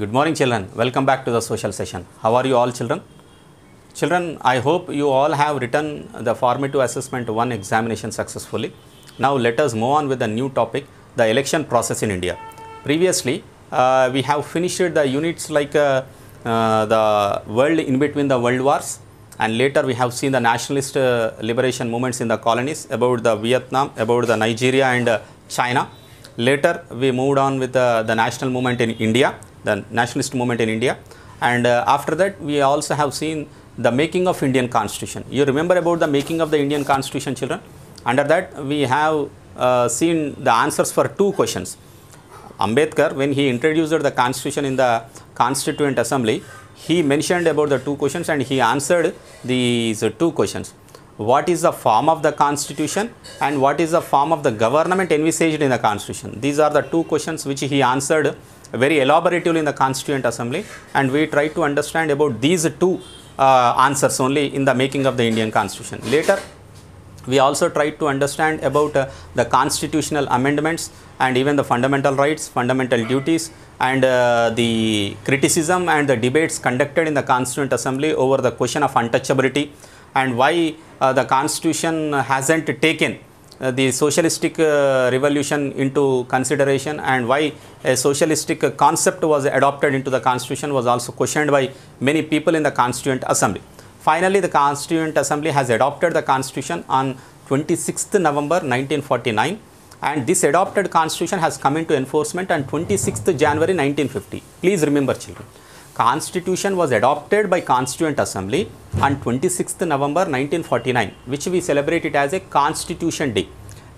Good morning children. Welcome back to the social session. How are you all children? Children, I hope you all have written the formative assessment 1 examination successfully. Now let us move on with the new topic, the election process in India. Previously, uh, we have finished the units like uh, uh, the world in between the world wars and later we have seen the nationalist uh, liberation movements in the colonies about the Vietnam, about the Nigeria and uh, China. Later, we moved on with uh, the national movement in India the nationalist movement in India. And uh, after that, we also have seen the making of Indian constitution. You remember about the making of the Indian constitution children? Under that, we have uh, seen the answers for two questions. Ambedkar, when he introduced the constitution in the constituent assembly, he mentioned about the two questions and he answered these two questions what is the form of the constitution and what is the form of the government envisaged in the constitution. These are the two questions which he answered very elaboratively in the constituent assembly and we try to understand about these two uh, answers only in the making of the Indian constitution. Later we also tried to understand about uh, the constitutional amendments and even the fundamental rights, fundamental duties and uh, the criticism and the debates conducted in the constituent assembly over the question of untouchability and why uh, the constitution hasn't taken uh, the socialistic uh, revolution into consideration and why a socialistic concept was adopted into the constitution was also questioned by many people in the constituent assembly. Finally, the constituent assembly has adopted the constitution on 26th November 1949 and this adopted constitution has come into enforcement on 26th January 1950. Please remember children. Constitution was adopted by Constituent Assembly on 26th November 1949, which we celebrate it as a Constitution Day.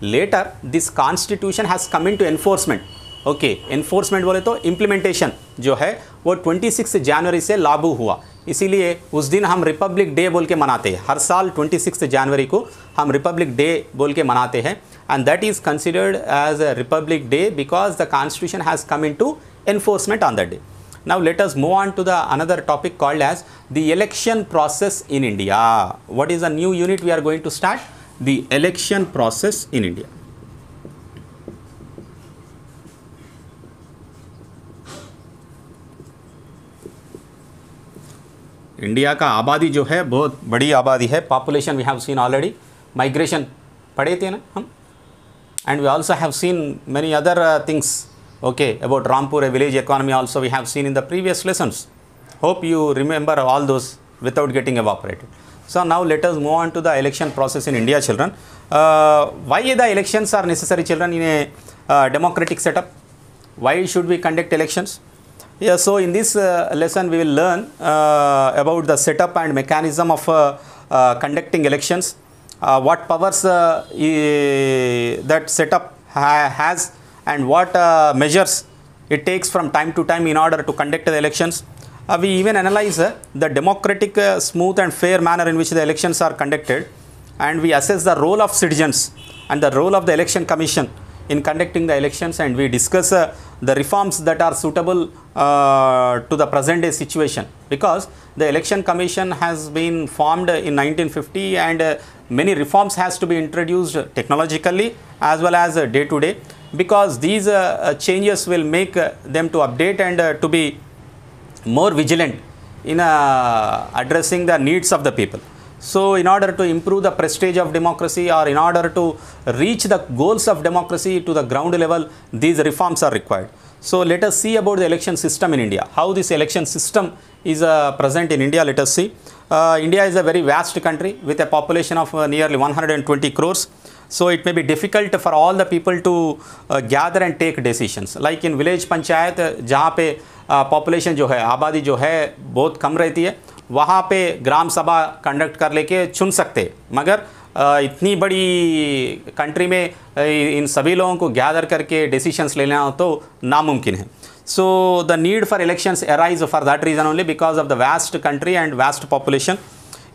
Later, this Constitution has come into enforcement. Okay enforcement बोले तो implementation जो है वो 26 जनवरी से लागू हुआ इसीलिए उस दिन हम रिपब्लिक डे बोल के मनाते हैं हर साल 26 जनवरी को हम रिपब्लिक डे बोल के मनाते हैं and that is considered as a republic day because the constitution has come into to enforcement on that day Now let us move on to the another topic called as the election process in India. What is a new unit we are going to start? The election process in India. India का आबादी जो है बहुत बड़ी आबादी है population we have seen already migration पढ़े थे ना हम and we have seen many other things okay, about Rampur, a village economy also we have seen in the previous lessons. Hope you remember all those without getting evaporated. So, now let us move on to the election process in India children. Uh, why the elections are necessary children in a uh, democratic setup? Why should we conduct elections? Yeah, so in this uh, lesson we will learn uh, about the setup and mechanism of uh, uh, conducting elections, what powers that setup ha has and what uh, measures it takes from time to time in order to conduct the elections. Uh, we even analyze uh, the democratic, uh, smooth and fair manner in which the elections are conducted and we assess the role of citizens and the role of the election commission in conducting the elections and we discuss uh, the reforms that are suitable uh, to the present day situation because the election commission has been formed in 1950 and many reforms has to be introduced technologically as well as day to day because these uh, uh, changes will make uh, them to update and to be more vigilant in addressing the needs of the people. So, in order to improve the prestige of democracy or in order to reach the goals of democracy to the ground level, these reforms are required. So, let us see about the election system in India. How this election system is uh, present in India, let us see. Uh, India is a very vast country with a population of uh, nearly 120 crores. So it may be difficult for all the people to uh, gather and take decisions. Like in village panchayat, जहाँ पे uh, population जो है आबादी जो है बहुत कम रहती है वहाँ पे ग्राम सभा कंडक्ट कर लेके चुन सकते मगर इतनी बड़ी कंट्री में इन सभी लोगों को गैदर करके डिसीशंस लेना तो नामुमकिन है so the need for elections arise for that reason only because of the vast country and vast population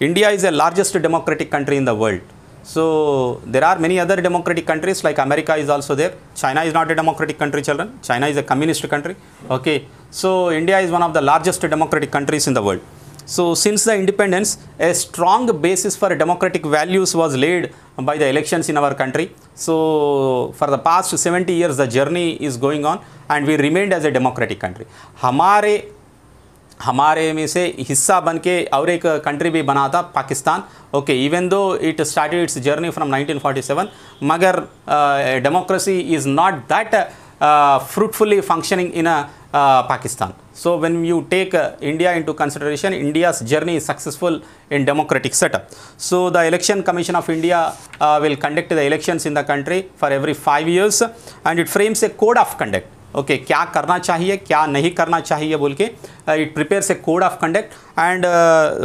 India is the largest democratic country in the world So, there are many other democratic countries like America is also there. China is not a democratic country children. China is a communist country. Okay. So, India is one of the largest democratic countries in the world. So, since the independence, a strong basis for democratic values was laid by the elections in our country. So, for the past 70 years, the journey is going on and we remained as a democratic country. हमारे हमारे में से हिस्सा बन के और एक country भी बना था Pakistan okay even though it started its journey from 1947 मगर democracy is not that fruitfully functioning in a Pakistan so when you take India into consideration India's journey successful in democratic setup so the election commission of India will conduct the election in the country for every five years and it frames a code of conduct okay okay, क्या करना चाहिए क्या नहीं करना चाहिए बोल के it prepares a code of conduct and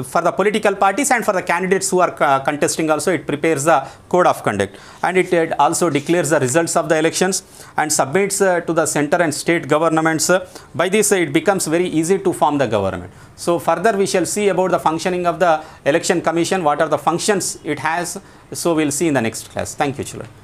for the political parties and for the candidates who are contesting also it prepares the code of conduct and it also declare the result of the election and submits to the centre and state governments by this it becomes very easy to form the government so further we shall see about the functioning of the election commission what are the functions it has so we'll see in the next class thank you children